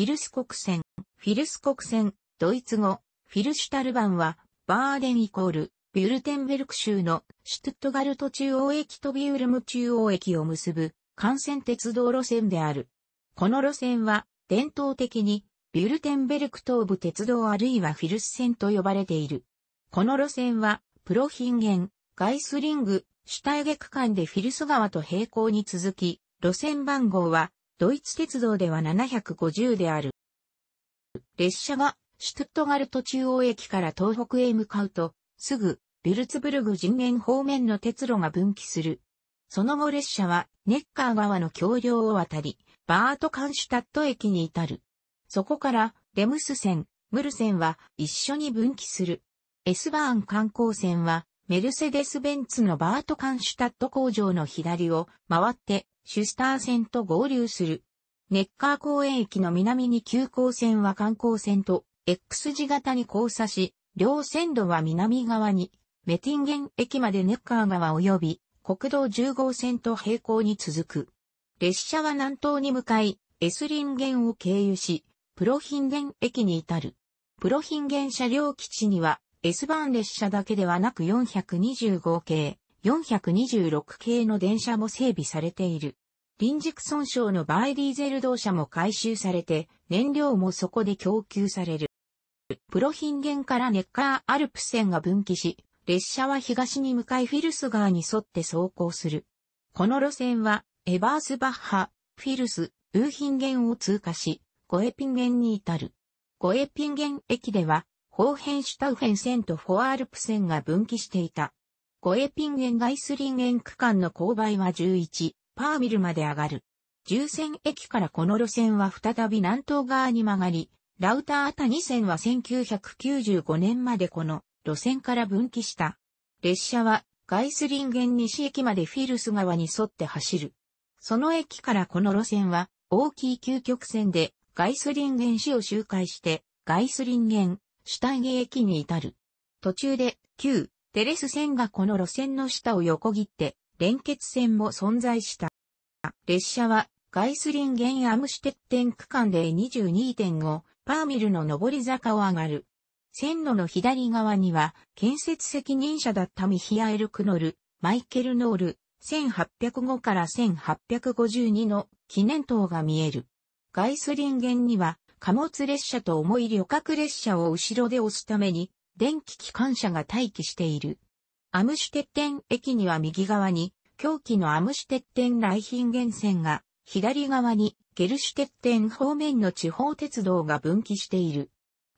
フィルス国船。フィルス国船、ドイツ語、フィルシュタルバンは、バーデンイコール、ビュルテンベルク州のシュトゥットガルト中央駅とビュールム中央駅を結ぶ幹線鉄道路線である。この路線は伝統的にビュルテンベルク東部鉄道あるいはフィルス線と呼ばれている。この路線はプロヒンゲン、ガイスリング、シュタイゲ区間でフィルス川と並行に続き、路線番号はドイツ鉄道では750である。列車がシュトゥットガルト中央駅から東北へ向かうと、すぐビルツブルグ人面方面の鉄路が分岐する。その後列車はネッカー川の橋梁を渡り、バートカンシュタット駅に至る。そこからレムス線、ムル線は一緒に分岐する。エスバーン観光線はメルセデス・ベンツのバート・カンシュタット工場の左を回ってシュスター線と合流する。ネッカー公園駅の南に急行線は観光線と X 字型に交差し、両線路は南側に、メティンゲン駅までネッカー川及び、国道10号線と並行に続く。列車は南東に向かい、エスリンゲンを経由し、プロヒンゲン駅に至る。プロヒンゲン車両基地には、S 番列車だけではなく425系、426系の電車も整備されている。臨時区損傷のバイディーゼル動車も回収されて、燃料もそこで供給される。プロヒンゲンからネッカーアルプ線が分岐し、列車は東に向かいフィルス川に沿って走行する。この路線は、エバースバッハ、フィルス、ウーヒンゲンを通過し、ゴエピンゲンに至る。ゴエピンゲン駅では、ホーヘンシュタウフェン線とフォアールプ線が分岐していた。ゴエピンゲンガイスリンゲン区間の勾配は11、パーミルまで上がる。重線駅からこの路線は再び南東側に曲がり、ラウターアタ2線は1995年までこの路線から分岐した。列車はガイスリンゲン西駅までフィルス川に沿って走る。その駅からこの路線は大きい究極線でガイスリンゲン市を周回してガイスリンゲン死体に駅に至る。途中で、旧、テレス線がこの路線の下を横切って、連結線も存在した。列車は、ガイスリンゲンアムシュテッテン区間で22.5、パーミルの上り坂を上がる。線路の左側には、建設責任者だったミヒアエル・クノル、マイケル・ノール、1805から1852の記念塔が見える。ガイスリンゲンには、貨物列車と重い旅客列車を後ろで押すために、電気機関車が待機している。アムシュテッテン駅には右側に、狂気のアムシュテッテン来賓源線が、左側にゲルシュテッテン方面の地方鉄道が分岐している。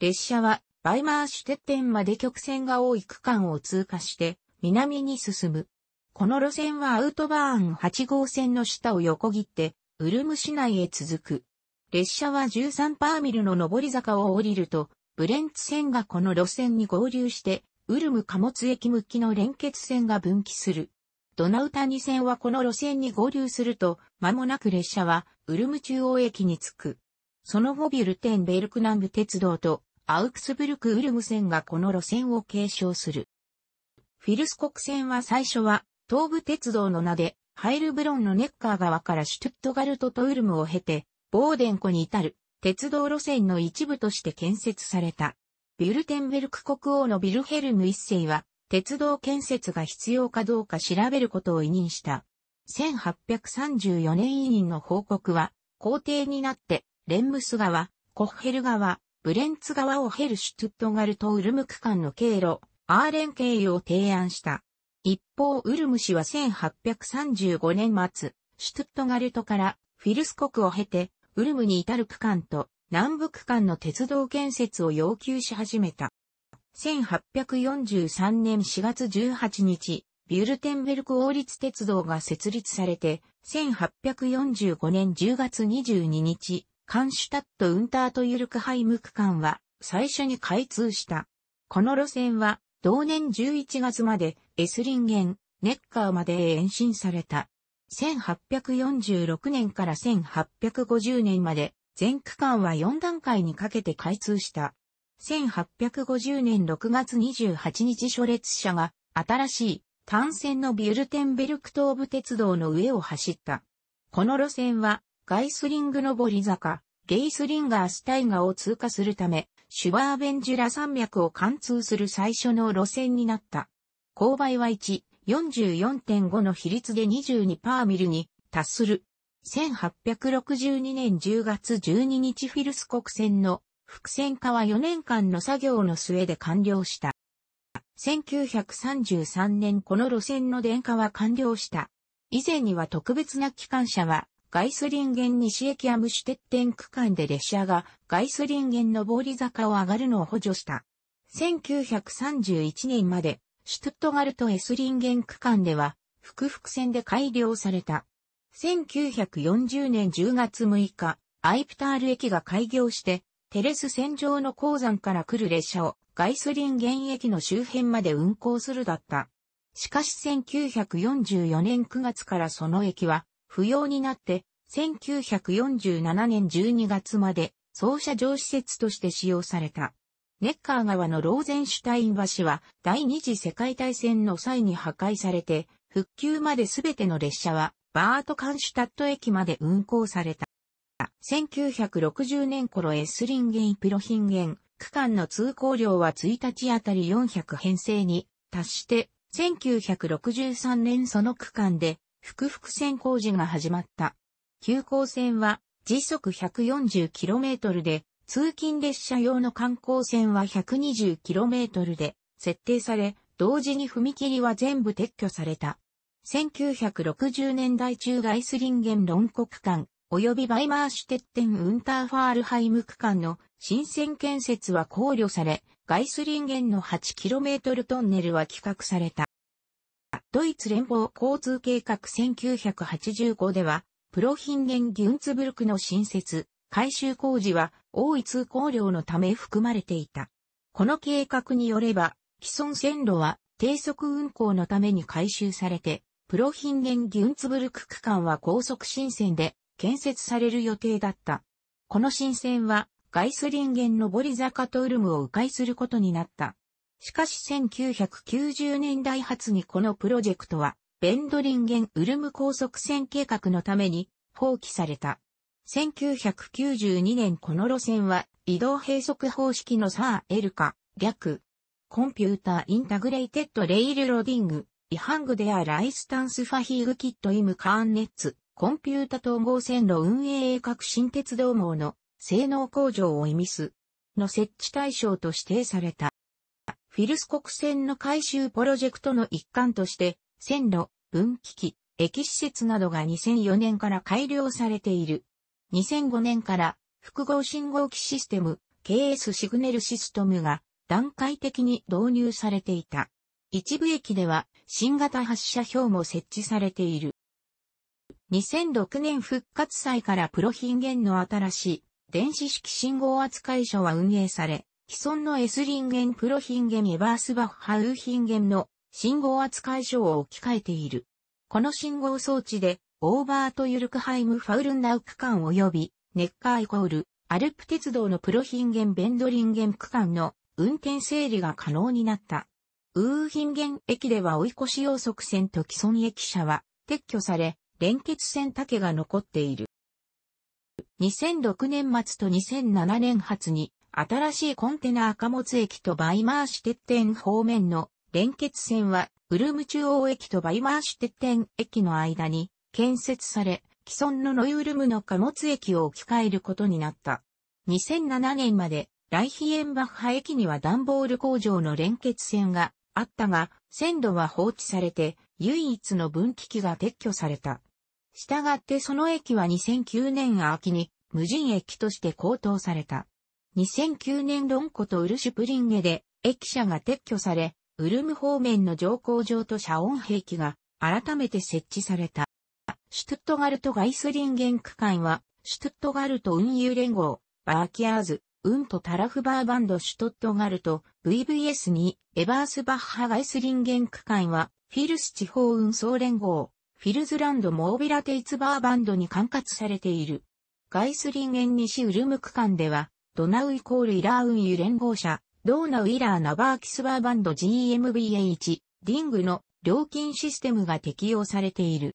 列車はバイマーシュテッテンまで曲線が多い区間を通過して南に進む。この路線はアウトバーン8号線の下を横切ってウルム市内へ続く。列車は13パーミルの上り坂を降りると、ブレンツ線がこの路線に合流して、ウルム貨物駅向きの連結線が分岐する。ドナウタニ線はこの路線に合流すると、間もなく列車はウルム中央駅に着く。そのホビュルテンベルク南部鉄道とアウクスブルクウルム線がこの路線を継承する。フィルス国線は最初は東武鉄道の名でハイルブロンのネッカー側からシュトゥットガルトとウルムを経てボーデン湖に至る鉄道路線の一部として建設された。ビュルテンベルク国王のビルヘルム一世は、鉄道建設が必要かどうか調べることを委任した。1834年委任の報告は、皇帝になって、レンムス川、コッヘル川、ブレンツ川をヘルシュトゥットガルとウルム区間の経路、アーレン経由を提案した。一方、ウルム氏は1835年末、シュトゥットガルトからフィルス国を経て、ウルムに至る区間と南部区間の鉄道建設を要求し始めた。1843年4月18日、ビュルテンベルク王立鉄道が設立されて、1845年10月22日、カンシュタット・ウンタート・ユルクハイム区間は最初に開通した。この路線は同年11月までエスリンゲン、ネッカーまで延伸された。1846年から1850年まで、全区間は4段階にかけて開通した。1850年6月28日初列車が、新しい単線のビュルテンベルク東部鉄道の上を走った。この路線は、ガイスリング上り坂、ゲイスリンガースタイガーを通過するため、シュバーベンジュラ山脈を貫通する最初の路線になった。勾配は1、44.5の比率で22パーミルに達する。1862年10月12日フィルス国船の伏線化は4年間の作業の末で完了した。1933年この路線の電化は完了した。以前には特別な機関車はガイスリンゲン西駅アムシュテッテン区間で列車がガイスリンゲンの上り坂を上がるのを補助した。1931年までシュトットガルト・エスリンゲン区間では、複々線で改良された。1940年10月6日、アイプタール駅が開業して、テレス線上の鉱山から来る列車をガイスリンゲン駅の周辺まで運行するだった。しかし1944年9月からその駅は不要になって、1947年12月まで操車場施設として使用された。ネッカー川のローゼンシュタイン橋は第二次世界大戦の際に破壊されて、復旧まですべての列車はバートカンシュタット駅まで運行された。1960年頃エスリンゲン・プロヒンゲン区間の通行量は1日あたり400編成に達して、1963年その区間で複々線工事が始まった。急行線は時速 140km で通勤列車用の観光線は 120km で設定され、同時に踏切は全部撤去された。1960年代中ガイスリンゲン論国間、及びバイマーシュテッテンウンターファールハイム区間の新線建設は考慮され、ガイスリンゲンの 8km トンネルは企画された。ドイツ連邦交通計画1985では、プロヒンゲン・ギュンツブルクの新設、改修工事は多い通行量のため含まれていた。この計画によれば、既存線路は低速運行のために改修されて、プロヒンゲン・ギュンツブルク区間は高速新線で建設される予定だった。この新線はガイスリンゲンのボリ坂とウルムを迂回することになった。しかし1990年代初にこのプロジェクトはベンドリンゲン・ウルム高速線計画のために放棄された。1992年この路線は移動閉塞方式のサーエルカ、略、コンピューターインタグレイテッドレイルロディング、ハングでア・ライスタンスファヒーグキットイムカーンネッツ、コンピュータ統合線路運営革新鉄道網の性能向上を意味す、の設置対象と指定された。フィルス国線の改修プロジェクトの一環として、線路、分岐器、駅施設などが2004年から改良されている。2005年から複合信号機システム KS シグネルシステムが段階的に導入されていた。一部駅では新型発射表も設置されている。2006年復活祭からプロヒンゲンの新しい電子式信号扱い所は運営され、既存の S リンゲンプロヒンゲンエバースバッハウーヒンゲンの信号扱い所を置き換えている。この信号装置でオーバートユルクハイムファウルンナウ区間及び、ネッカーイコール、アルプ鉄道のプロヒンゲンベンドリンゲン区間の運転整理が可能になった。ウーヒンゲン駅では追い越し要則線と既存駅舎は撤去され、連結線だけが残っている。2006年末と2007年初に、新しいコンテナ貨物駅とバイマーシュ鉄ン方面の連結線は、ウルム中央駅とバイマーシュ鉄ン駅の間に建設され、既存のノイウルムの貨物駅を置き換えることになった。2007年まで、ライヒエンバッハ駅には段ボール工場の連結線があったが、線路は放置されて、唯一の分岐器が撤去された。したがってその駅は2009年秋に無人駅として高騰された。2009年ロンコとウルシュプリンゲで駅舎が撤去され、ウルム方面の乗降場と遮音器が改めて設置された。シュトットガルト・ガイスリンゲン区間は、シュトットガルト運輸連合、バーキアーズ、ウント・タラフバーバンド・シュトットガルト、VVS に、エバース・バッハ・ガイスリンゲン区間は、フィルス地方運送連合、フィルズランド・モービラ・テイツバーバンドに管轄されている。ガイスリンゲン西ウルム区間では、ドナウイコールイラー運輸連合社、ドーナウイラーナバーキスバーバンド GMBH、ディングの料金システムが適用されている。